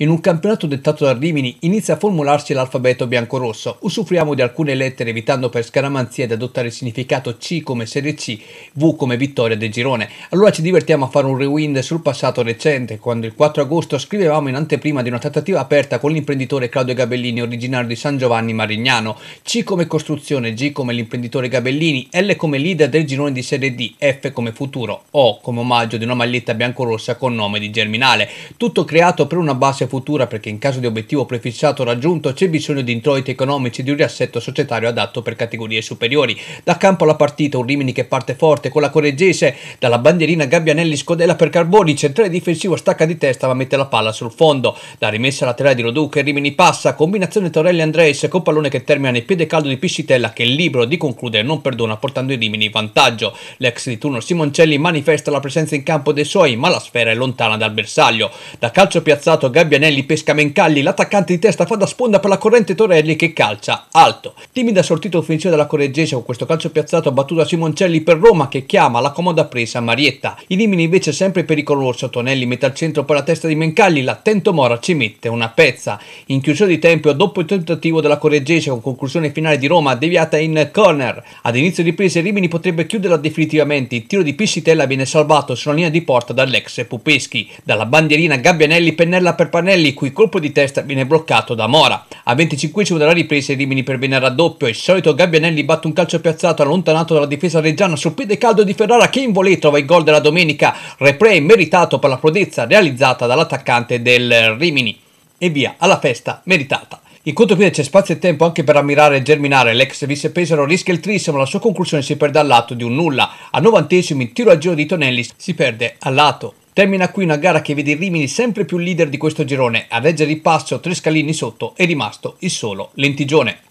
in un campionato dettato da Rimini inizia a formularsi l'alfabeto biancorosso. Usufruiamo di alcune lettere evitando per scaramanzia di adottare il significato C come Serie C, V come vittoria del girone. Allora ci divertiamo a fare un rewind sul passato recente, quando il 4 agosto scrivevamo in anteprima di una trattativa aperta con l'imprenditore Claudio Gabellini, originario di San Giovanni Marignano. C come costruzione, G come l'imprenditore Gabellini, L come leader del girone di Serie D, F come futuro, O come omaggio di una maglietta biancorossa con nome di Germinale. Tutto creato per una base futura perché in caso di obiettivo prefissato raggiunto c'è bisogno di introiti economici e di un riassetto societario adatto per categorie superiori. Da campo alla partita un Rimini che parte forte con la Correggese, dalla bandierina Gabbianelli scodella per Carboni, centrale difensivo stacca di testa ma mette la palla sul fondo. La rimessa laterale di Roduca e Rimini passa, combinazione Torelli-Andres con pallone che termina nel piede caldo di Piscitella che è libero di concludere non perdona portando i Rimini in vantaggio. L'ex di turno Simoncelli manifesta la presenza in campo dei suoi ma la sfera è lontana dal bersaglio. Da calcio piazzato Gabbianelli Gianelli pesca Mencalli, l'attaccante di testa fa da sponda per la corrente Torelli che calcia alto. Timida sortita offensiva della Correggese con questo calcio piazzato battuto da Simoncelli per Roma che chiama la comoda presa Marietta. I limini invece sempre pericoloso, Tonelli mette al centro per la testa di Mencalli, l'attento Mora ci mette una pezza. In chiusura di tempo dopo il tentativo della Correggese con conclusione finale di Roma deviata in corner. Ad inizio riprese Rimini potrebbe chiuderla definitivamente, il tiro di Pissitella viene salvato sulla linea di porta dall'ex Pupeschi. Dalla bandierina Gabbianelli pennella per Fanelli, cui colpo di testa viene bloccato da Mora. A 25 della ripresa, Rimini per bene a raddoppio. Il solito Gabbianelli batte un calcio piazzato, allontanato dalla difesa reggiana sul piede caldo di Ferrara, che in volée trova il gol della domenica. Replay meritato per la prodezza realizzata dall'attaccante del Rimini. E via, alla festa meritata. In contropiede c'è spazio e tempo anche per ammirare e germinare. L'ex vice Pesaro rischia il trissimo, la sua conclusione si perde al lato di un nulla. A novantesimo, in tiro al giro di Tonelli si perde al lato. Termina qui una gara che vede Rimini sempre più leader di questo girone, a reggere il passo tre scalini sotto è rimasto il solo Lentigione.